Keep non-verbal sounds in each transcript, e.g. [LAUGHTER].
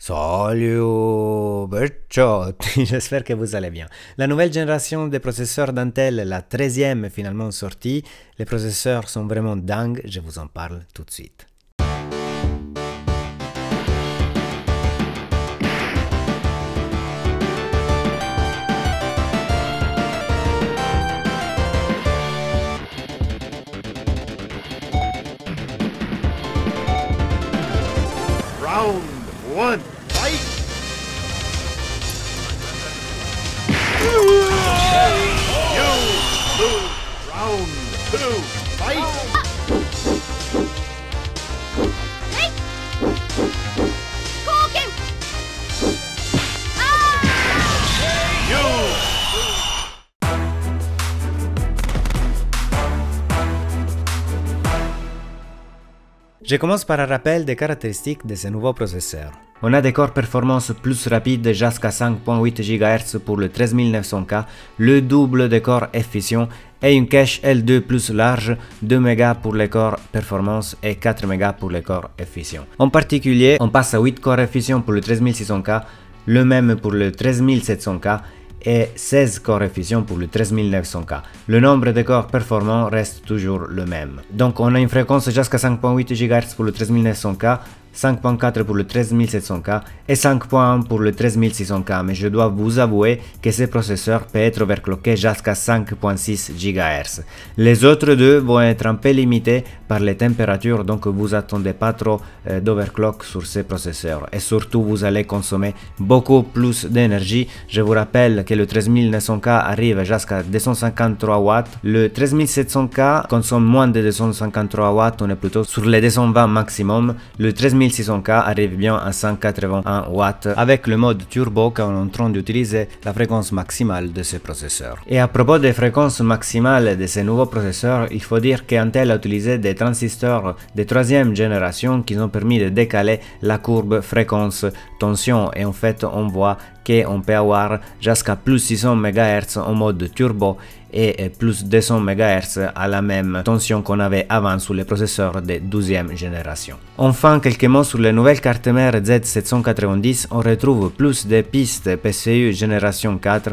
Salut, [LAUGHS] J'espère que vous allez bien. La nouvelle génération de processeurs d'Intel, la 13e finalement sortie, les processeurs sont vraiment dingues, je vous en parle tout de suite. Je commence par un rappel des caractéristiques de ce nouveau processeur. On a des corps performance plus rapides jusqu'à 5.8 GHz pour le 13900K, le double des corps efficient et une cache L2 plus large, 2 MB pour les corps performance et 4 MB pour les corps efficient. En particulier, on passe à 8 corps efficient pour le 13600K, le même pour le 13700K et 16 corps effusion pour le 13900 k Le nombre de corps performants reste toujours le même. Donc on a une fréquence jusqu'à 5.8 GHz pour le 13900 k 5.4 pour le 13700K et 5.1 pour le 13600K, mais je dois vous avouer que ces processeurs peuvent être overclockés jusqu'à 5.6 GHz. Les autres deux vont être un peu limités par les températures, donc vous attendez pas trop euh, d'overclock sur ces processeurs. Et surtout, vous allez consommer beaucoup plus d'énergie. Je vous rappelle que le 13900K arrive jusqu'à 253 watts. Le 13700K consomme moins de 253 watts, on est plutôt sur les 220 maximum. Le 13 1600 k arrive bien à 181 watts avec le mode turbo car on est en train d'utiliser la fréquence maximale de ce processeur. Et à propos des fréquences maximales de ces nouveaux processeurs, il faut dire qu'Intel a utilisé des transistors de troisième génération qui ont permis de décaler la courbe fréquence tension et en fait on voit on peut avoir jusqu'à plus 600 MHz en mode turbo et plus 200 MHz à la même tension qu'on avait avant sur les processeurs de 12e génération. Enfin, quelques mots sur les nouvelles cartes mère Z790, on retrouve plus de pistes PCU génération 4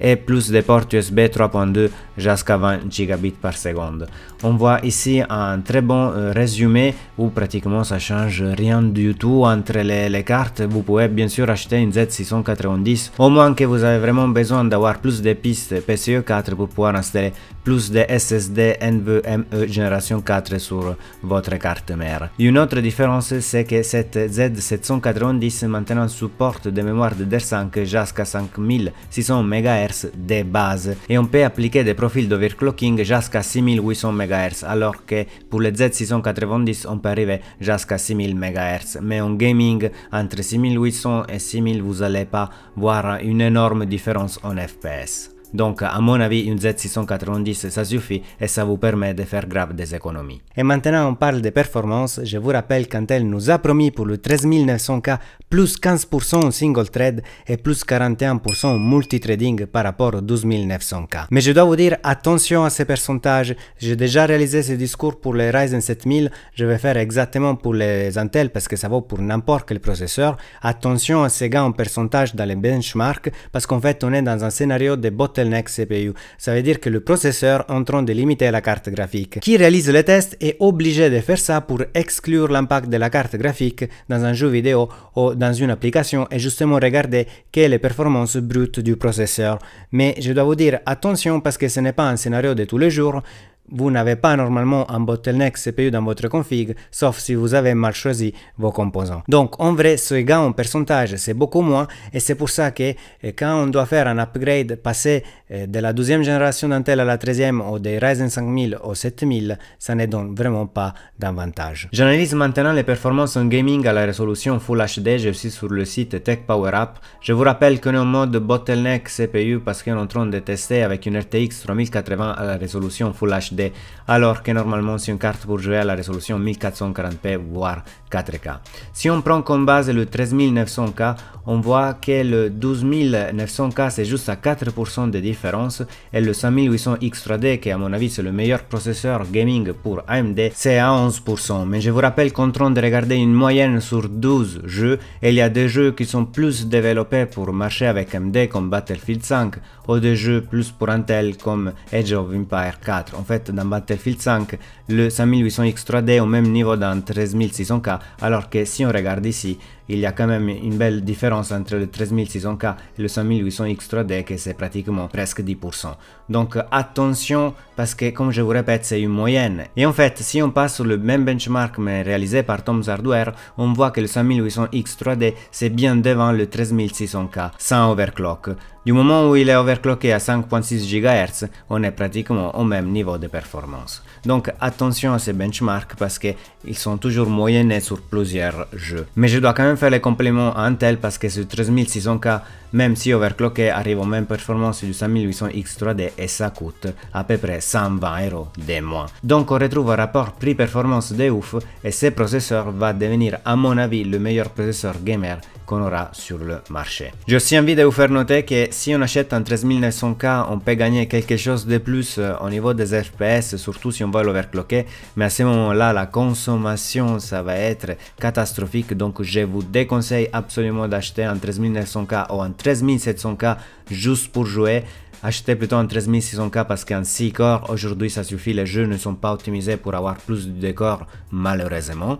et plus de ports USB 3.2 jusqu'à 20 Gbps par seconde. On voit ici un très bon euh, résumé où pratiquement ça change rien du tout entre les, cartes. Vous pouvez bien sûr acheter une Z690 au moins que vous avez vraiment besoin d'avoir plus de pistes PCE4 pour pouvoir installer plus de SSD NVMe génération 4 sur votre carte mère. Une autre différence c'est que cette Z790 maintenant supporte des mémoires DDR5 jusqu'à 5600 MHz de base et on peut appliquer des profils d'overclocking jusqu'à 6800 MHz alors que pour les Z690 on peut arriver jusqu'à 6000 MHz. Mais en gaming, entre 6800 et 6000, vous n'allez pas voir une énorme différence en FPS. Donc à mon avis une Z690 ça suffit et ça vous permet de faire grave des économies. Et maintenant on parle des performances, je vous rappelle qu'Antel nous a promis pour le 13900K plus 15% en single trade et plus 41% en trading par rapport au 12900K. Mais je dois vous dire attention à ces pourcentages, j'ai déjà réalisé ce discours pour les Ryzen 7000, je vais faire exactement pour les Intel parce que ça vaut pour n'importe quel processeur, attention à ces gains en pourcentage dans les benchmarks parce qu'en fait on est dans un scénario de bot Next CPU. Ça veut dire que le processeur est en train de limiter la carte graphique. Qui réalise les tests est obligé de faire ça pour exclure l'impact de la carte graphique dans un jeu vidéo ou dans une application et justement regarder quelle est la performance brute du processeur. Mais je dois vous dire attention parce que ce n'est pas un scénario de tous les jours. Vous n'avez pas normalement un bottleneck CPU dans votre config, sauf si vous avez mal choisi vos composants. Donc en vrai, ce gain en pourcentage, c'est beaucoup moins et c'est pour ça que euh, quand on doit faire un upgrade, passer euh, de la 12e génération d'Intel à la 13e ou des Ryzen 5000 au 7000, ça ne donne vraiment pas d'avantage. J'analyse maintenant les performances en gaming à la résolution Full HD, Je suis sur le site Tech Power Up. Je vous rappelle qu'on est en mode bottleneck CPU parce qu'on est en train de tester avec une RTX 3080 à la résolution Full HD alors que normalement c'est une carte pour jouer à la résolution 1440p voire 4K. Si on prend comme base le 13900K, on voit que le 12900K c'est juste à 4% de différence et le 5800X3D qui à mon avis c'est le meilleur processeur gaming pour AMD c'est à 11%. Mais je vous rappelle qu'on train de regarder une moyenne sur 12 jeux et il y a des jeux qui sont plus développés pour marcher avec AMD comme Battlefield 5 ou des jeux plus pour Intel comme Age of Empire 4. En fait dans Battlefield 5, le 5800X3D au même niveau dans 13600K, alors que si on regarde ici, il y a quand même une belle différence entre le 13600K et le 5800X 3D que c'est pratiquement presque 10%. Donc attention parce que comme je vous répète c'est une moyenne. Et en fait si on passe sur le même benchmark mais réalisé par Tom's Hardware, on voit que le 5800X 3D c'est bien devant le 13600K sans overclock. Du moment où il est overclocké à 5.6 GHz, on est pratiquement au même niveau de performance. Donc attention à ces benchmarks parce qu'ils sont toujours moyennés sur plusieurs jeux. Mais je dois quand même faire les compléments à Intel parce que ce 13600K, même si overclocké, arrive aux mêmes performances du 5800X3D et ça coûte à peu près 120 euros des mois. Donc on retrouve un rapport prix-performance de ouf et ce processeur va devenir à mon avis le meilleur processeur gamer qu'on aura sur le marché. J'ai aussi envie de vous e faire noter que si e on achète en 13900K, on peut gagner quelque chose de plus euh, au niveau des FPS, surtout si on veut l'overclocker, mais à ce moment-là, la consommation, ça va être catastrophique, donc je vous déconseille absolument d'acheter en 13900K ou en 13700K juste pour jouer. Achetez plutôt en 13600K parce qu'en 6 corps, aujourd'hui ça suffit, les jeux ne sont pas optimisés pour avoir plus de décors, malheureusement.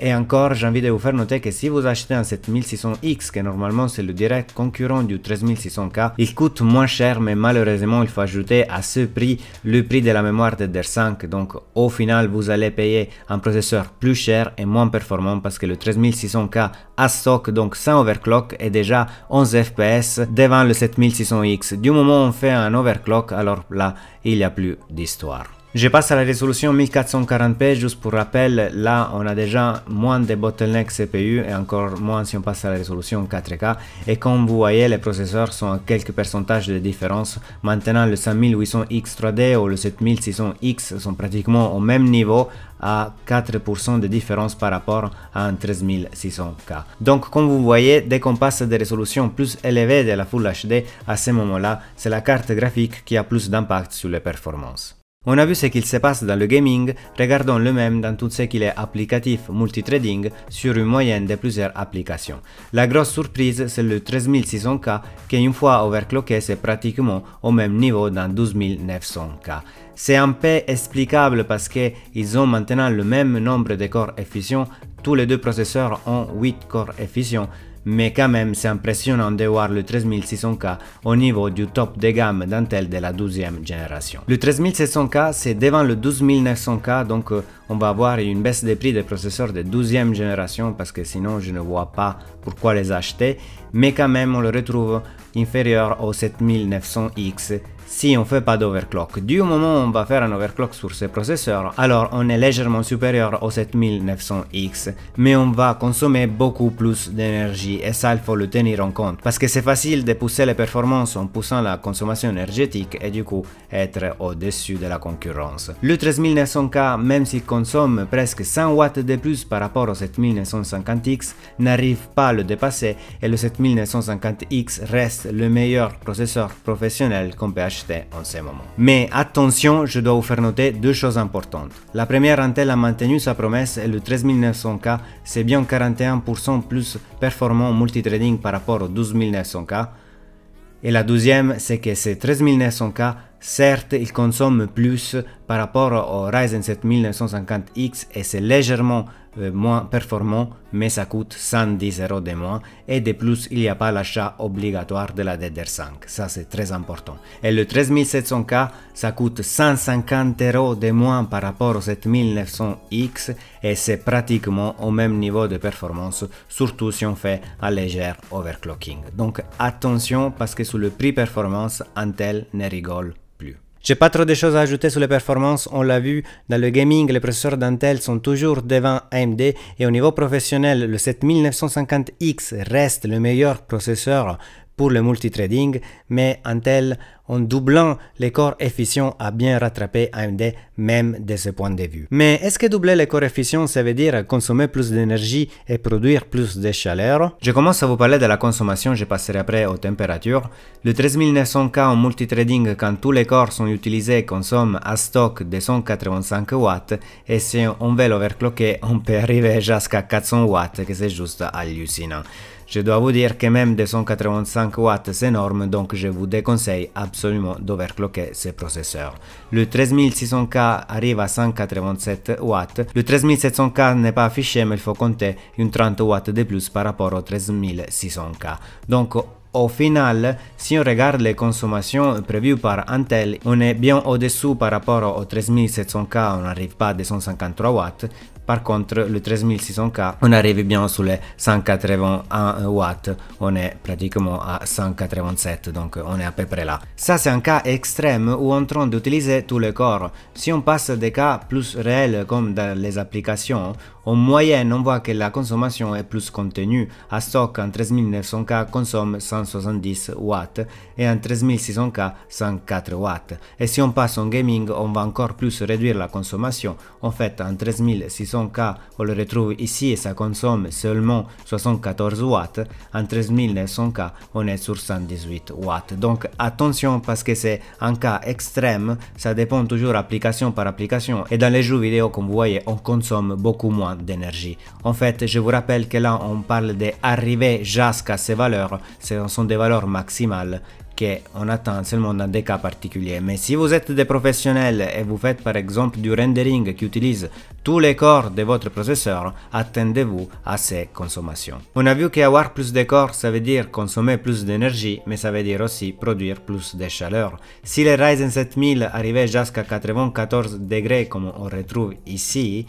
Et encore, j'ai envie de vous faire noter que si vous achetez un 7600X, que normalement c'est le direct concurrent du 13600K, il coûte moins cher, mais malheureusement il faut ajouter à ce prix le prix de la mémoire DDR5, donc au final vous allez payer un processeur plus cher et moins performant parce que le 13600K à stock, donc sans overclock, est déjà 11 FPS devant le 7600X. Du moment où on fait un overclock, alors là, il n'y a plus d'histoire. Je passe à la résolution 1440p, juste pour rappel, là on a déjà moins de bottlenecks CPU et encore moins si on passe à la résolution 4K et comme vous voyez les processeurs sont à quelques pourcentages de différence. Maintenant le 5800X3D ou le 7600X sont pratiquement au même niveau à 4% de différence par rapport à un 13600K. Donc comme vous voyez, dès qu'on passe des résolutions plus élevées de la Full HD, à ce moment-là, c'est la carte graphique qui a plus d'impact sur les performances. On a vu ce qu'il se passe dans le gaming, regardons le même dans tout ce qu'il est applicatif multitrading sur une moyenne de plusieurs applications. La grosse surprise, c'est le 13600K qui une fois overclocké, c'est pratiquement au même niveau dans 12900K. C'est un peu explicable parce qu'ils ont maintenant le même nombre de corps efficients, tous les deux processeurs ont 8 corps efficients, mais quand même c'est impressionnant de voir le 13600K au niveau du top de gamme d'Intel de la 12e génération. Le 13600K c'est devant le 12900K donc euh, on va avoir une baisse des prix des processeurs de 12e génération parce que sinon je ne vois pas pourquoi les acheter mais quand même on le retrouve inférieur au 7900X si on fait pas d'overclock. Du moment où on va faire un overclock sur ce processeur, alors on est légèrement supérieur au 7900X, mais on va consommer beaucoup plus d'énergie et ça il faut le tenir en compte. Parce que c'est facile de pousser les performances en poussant la consommation énergétique et du coup être au-dessus de la concurrence. Le 13900K, même s'il consomme presque 100 watts de plus par rapport au 7950X, n'arrive pas à le dépasser et le 7950X reste le meilleur processeur professionnel qu'on peut acheter en ce moment. Mais attention, je dois vous faire noter deux choses importantes. La première, Intel a maintenu sa promesse et le 13900K, c'est bien 41% plus performant en multitrading par rapport au 12900K. Et la deuxième, c'est que ces 13900K, certes, ils consomment plus par rapport au Ryzen 7950X et c'est légèrement euh, moins performant, mais ça coûte 110 euros de moins. Et de plus, il n'y a pas l'achat obligatoire de la DDR5. Ça, c'est très important. Et le 13700K, ça coûte 150 euros de moins par rapport au 7900X et c'est pratiquement au même niveau de performance, surtout si on fait un léger overclocking. Donc attention parce que sous le prix performance, Intel ne rigole j'ai pas trop de choses à ajouter sur les performances, on l'a vu, dans le gaming, les processeurs d'Intel sont toujours devant AMD et au niveau professionnel, le 7950X reste le meilleur processeur pour le multitrading, mais Intel, en doublant les corps efficients, a bien rattrapé AMD même de ce point de vue. Mais est-ce que doubler les corps efficients, ça veut dire consommer plus d'énergie et produire plus de chaleur Je commence à vous parler de la consommation, je passerai après aux températures. Le 13900K en multitrading, quand tous les corps sont utilisés, consomme à stock 285 watts, et si on veut l'overclocker, on peut arriver jusqu'à 400 watts, que c'est juste hallucinant. Je dois vous dire que même 185 watts c'est énorme donc je vous déconseille absolument d'overclocker ce processeur. Le 13600K arrive à 187 watts, le 13700K n'est pas affiché mais il faut compter une 30 watts de plus par rapport au 13600K. Donc au final, si on regarde les consommations prévues par Antel, on est bien au-dessous par rapport au 3700 k on n'arrive pas à 253 watts. Par contre, le 3600 k on arrive bien sur les 181 watts, on est pratiquement à 187, donc on est à peu près là. Ça, c'est un cas extrême où on tente d'utiliser tous les corps. Si on passe des cas plus réels comme dans les applications, en moyenne, on voit que la consommation est plus contenue. À stock, en 13900 k consomme 170 watts et en 13600 k 104 watts. Et si on passe en gaming, on va encore plus réduire la consommation. En fait, en 13600 k on le retrouve ici et ça consomme seulement 74 watts. En 13900 k on est sur 118 watts. Donc attention parce que c'est un cas extrême, ça dépend toujours application par application. Et dans les jeux vidéo, comme vous voyez, on consomme beaucoup moins d'énergie. En fait, je vous rappelle que là, on parle d'arriver jusqu'à ces valeurs. Ce sont des valeurs maximales qu'on atteint seulement dans des cas particuliers. Mais si vous êtes des professionnels et vous faites par exemple du rendering qui utilise tous les corps de votre processeur, attendez-vous à ces consommations. On a vu qu'avoir plus de corps, ça veut dire consommer plus d'énergie, mais ça veut dire aussi produire plus de chaleur. Si les Ryzen 7000 arrivaient jusqu'à 94 degrés comme on retrouve ici,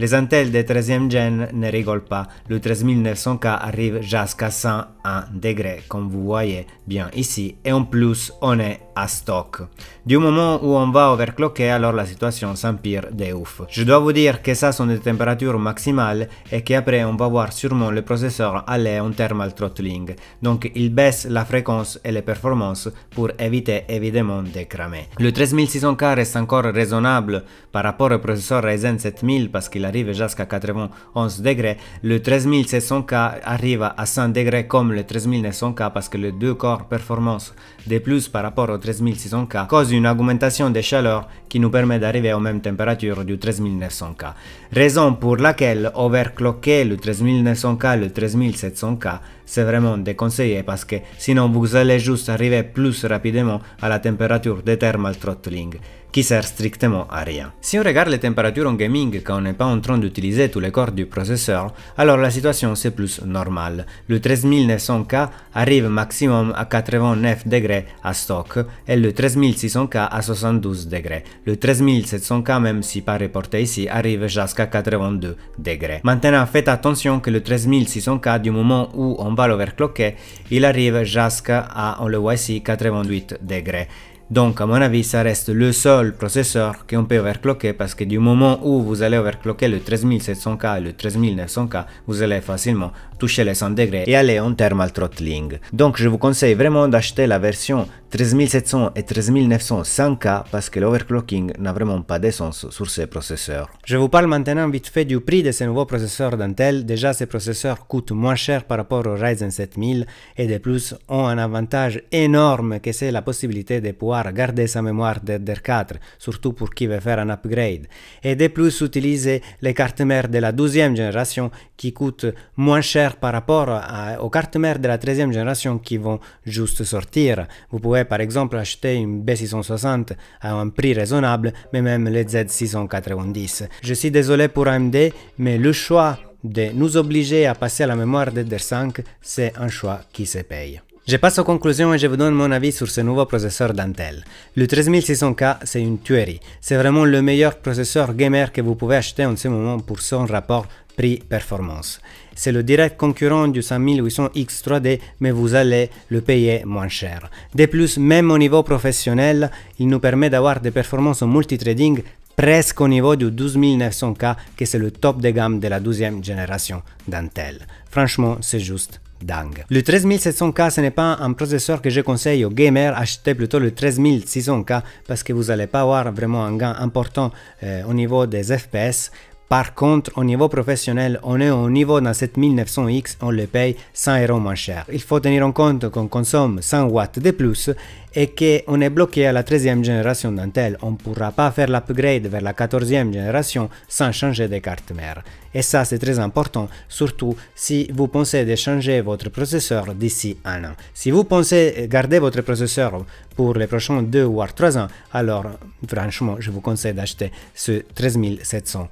les antennes de 13e gen ne rigolent pas. Le 13900K arrive jusqu'à 101 degrés, comme vous voyez bien ici. Et en plus, on est stock. Du moment où on va overclocker, alors la situation s'empire de ouf. Je dois vous dire que ça sont des températures maximales et qu'après on va voir sûrement le processeur aller en thermal throttling, donc il baisse la fréquence et les performances pour éviter évidemment de cramer. Le 13600K reste encore raisonnable par rapport au processeur Ryzen 7000 parce qu'il arrive jusqu'à 91 degrés, le 13600 k arrive à 100 degrés comme le 13900K parce que les deux corps performance de plus par rapport au 13600K cause une augmentation de chaleur qui nous permet d'arriver aux mêmes températures du 13900K. Raison pour laquelle overclocker le 13900K, le 13700K, c'est vraiment déconseillé parce que sinon vous allez juste arriver plus rapidement à la température de thermal throttling qui sert strictement à rien. Si on regarde les températures en gaming quand on n'est pas en train d'utiliser tous les corps du processeur, alors la situation c'est plus normale. Le 13900K arrive maximum à 89 degrés à stock et le 13600K à 72 degrés. Le 13700K même si pas reporté ici arrive jusqu'à 82 degrés. Maintenant faites attention que le 13600K du moment où on va l'overclocker, il arrive jusqu'à on le voit 88 degrés. Donc à mon avis, ça reste le seul processeur qu'on peut overclocker parce que du moment où vous allez overclocker le 13700K et le 13900K, vous allez facilement toucher les 100 degrés et aller en thermal throttling. Donc je vous conseille vraiment d'acheter la version 13700 et 13900 sans cas parce que l'overclocking n'a vraiment pas d'essence sur ces processeurs. Je vous parle maintenant vite fait du prix de ces nouveaux processeurs d'Intel. Déjà, ces processeurs coûtent moins cher par rapport au Ryzen 7000 et de plus ont un avantage énorme que c'est la possibilité de pouvoir garder sa mémoire DDR4, surtout pour qui veut faire un upgrade. Et de plus utiliser les cartes mères de la 12e génération qui coûtent moins cher par rapport aux cartes mères de la 13e génération qui vont juste sortir. Vous pouvez par exemple acheter une B660 à un prix raisonnable, mais même les Z690. Je suis désolé pour AMD, mais le choix de nous obliger à passer à la mémoire DDR5, c'est un choix qui se paye. Je passe aux conclusions et je vous donne mon avis sur ce nouveau processeur d'Intel. Le 13600K, c'est une tuerie. C'est vraiment le meilleur processeur gamer que vous pouvez acheter en ce moment pour son rapport prix-performance. C'est le direct concurrent du 5800 x 3D, mais vous allez le payer moins cher. De plus, même au niveau professionnel, il nous permet d'avoir des performances en multitrading presque au niveau du 12900K, que c'est le top de gamme de la 12e génération d'Intel. Franchement, c'est juste Dingue. Le 13700K, ce n'est pas un processeur que je conseille aux gamers, achetez plutôt le 13600K parce que vous n'allez pas avoir vraiment un gain important euh, au niveau des FPS, par contre, au niveau professionnel, on est au niveau d'un 7900X, on le paye 100 euros moins cher. Il faut tenir en compte qu'on consomme 100 watts de plus et qu'on est bloqué à la 13e génération d'Intel. On ne pourra pas faire l'upgrade vers la 14e génération sans changer de carte mère. Et ça, c'est très important, surtout si vous pensez de changer votre processeur d'ici un an. Si vous pensez garder votre processeur pour les prochains 2 ou 3 ans, alors franchement, je vous conseille d'acheter ce 13700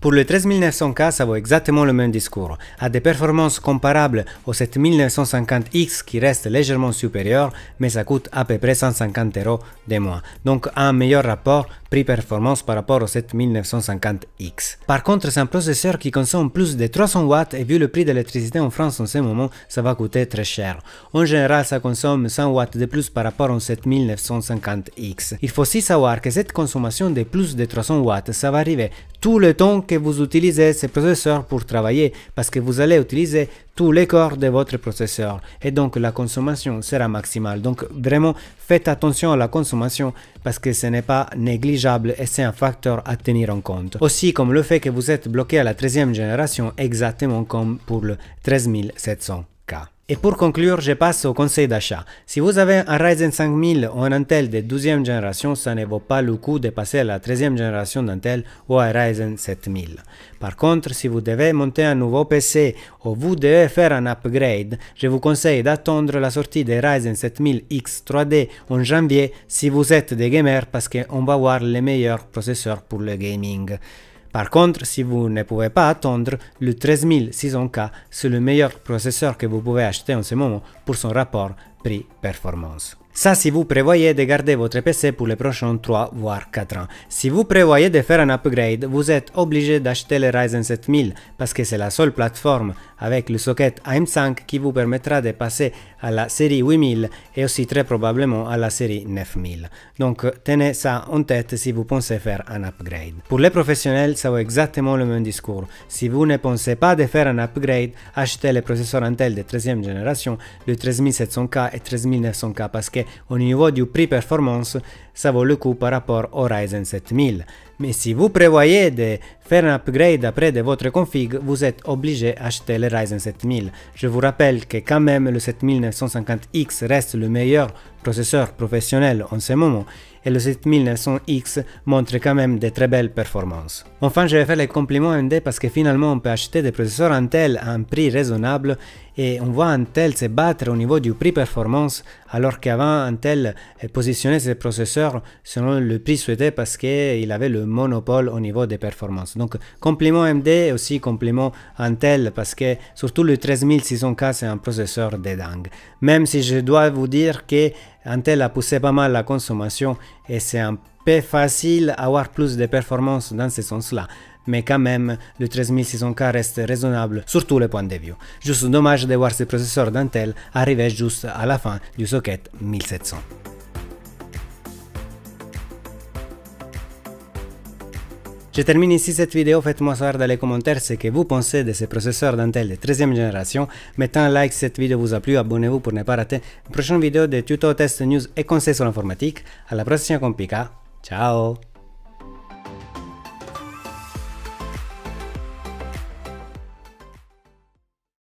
pour le 13900K, ça vaut exactement le même discours. A des performances comparables au 7950X qui reste légèrement supérieur, mais ça coûte à peu près 150 euros de moins. Donc un meilleur rapport prix-performance par rapport au 7950X. Par contre, c'est un processeur qui consomme plus de 300 watts et vu le prix de l'électricité en France en ce moment, ça va coûter très cher. En général, ça consomme 100 watts de plus par rapport au 7950X. Il faut aussi savoir que cette consommation de plus de 300 watts, ça va arriver tout le temps que vous utilisez ces processeurs pour travailler, parce que vous allez utiliser tous les corps de votre processeur, et donc la consommation sera maximale. Donc vraiment, faites attention à la consommation, parce que ce n'est pas négligeable et c'est un facteur à tenir en compte. Aussi comme le fait que vous êtes bloqué à la 13e génération, exactement comme pour le 13700K. Et pour conclure, je passe au conseil d'achat. Si vous avez un Ryzen 5000 ou un Intel de 12e génération, ça ne vaut pas le coup de passer à la 13e génération d'Intel ou à Ryzen 7000. Par contre, si vous devez monter un nouveau PC ou vous devez faire un upgrade, je vous conseille d'attendre la sortie des Ryzen 7000X 3D en janvier si vous êtes des gamers parce qu'on va voir les meilleurs processeurs pour le gaming. Par contre, si vous ne pouvez pas attendre, le 13600K, c'est le meilleur processeur que vous pouvez acheter en ce moment pour son rapport prix-performance. Ça, si vous prévoyez de garder votre PC pour les prochains 3 voire 4 ans. Si vous prévoyez de faire un upgrade, vous êtes obligé d'acheter le Ryzen 7000 parce que c'est la seule plateforme avec le socket AM5 qui vous permettra de passer à la série 8000 et aussi très probablement à la série 9000. Donc tenez ça en tête si vous pensez faire un upgrade. Pour les professionnels, ça vaut exactement le même discours. Si vous ne pensez pas de faire un upgrade, achetez les processeurs Intel de 13e génération le 13700K et 13900K parce que au niveau du prix performance, ça vaut le coup par rapport au Ryzen 7000. Mais si vous prévoyez de faire un upgrade après de votre config, vous êtes obligé d'acheter le Ryzen 7000. Je vous rappelle que quand même le 7950X reste le meilleur processeur professionnel en ce moment et le 7900X montre quand même de très belles performances. Enfin, je vais faire les compliments AMD parce que finalement on peut acheter des processeurs Intel à un prix raisonnable et on voit Intel se battre au niveau du prix performance alors qu'avant Intel eh, positionnait ses processeurs selon le prix souhaité parce qu'il avait le monopole au niveau des performances. Donc compliment md et aussi compliment Intel parce que surtout le 13600K c'est un processeur de dingue. Même si je dois vous dire que Intel a poussé pas mal la consommation et c'est un pas facile avoir plus de performances dans ce sens-là. Mais quand même, le 13600K reste raisonnable sur tous les points de vue. Juste dommage de voir ce processeur d'Intel arriver juste à la fin du socket 1700. Je termine ici cette vidéo, faites-moi savoir dans les commentaires ce que vous pensez de ces processeurs d'Intel de 13e génération. Mettez un like si cette vidéo vous a plu, abonnez-vous pour ne pas rater une prochaine vidéo de tuto, Test news et conseils sur l'informatique. À la prochaine complica, Chao.